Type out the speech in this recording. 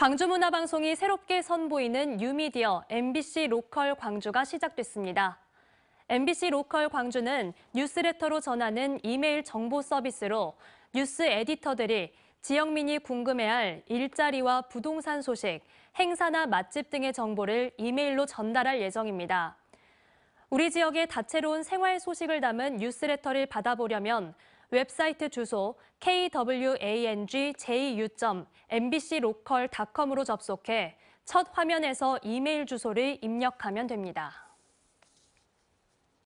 광주문화방송이 새롭게 선보이는 뉴미디어 MBC 로컬 광주가 시작됐습니다. MBC 로컬 광주는 뉴스레터로 전하는 이메일 정보 서비스로 뉴스 에디터들이 지역민이 궁금해할 일자리와 부동산 소식, 행사나 맛집 등의 정보를 이메일로 전달할 예정입니다. 우리 지역의 다채로운 생활 소식을 담은 뉴스레터를 받아보려면 웹사이트 주소 kwangju.mbclocal.com으로 접속해 첫 화면에서 이메일 주소를 입력하면 됩니다.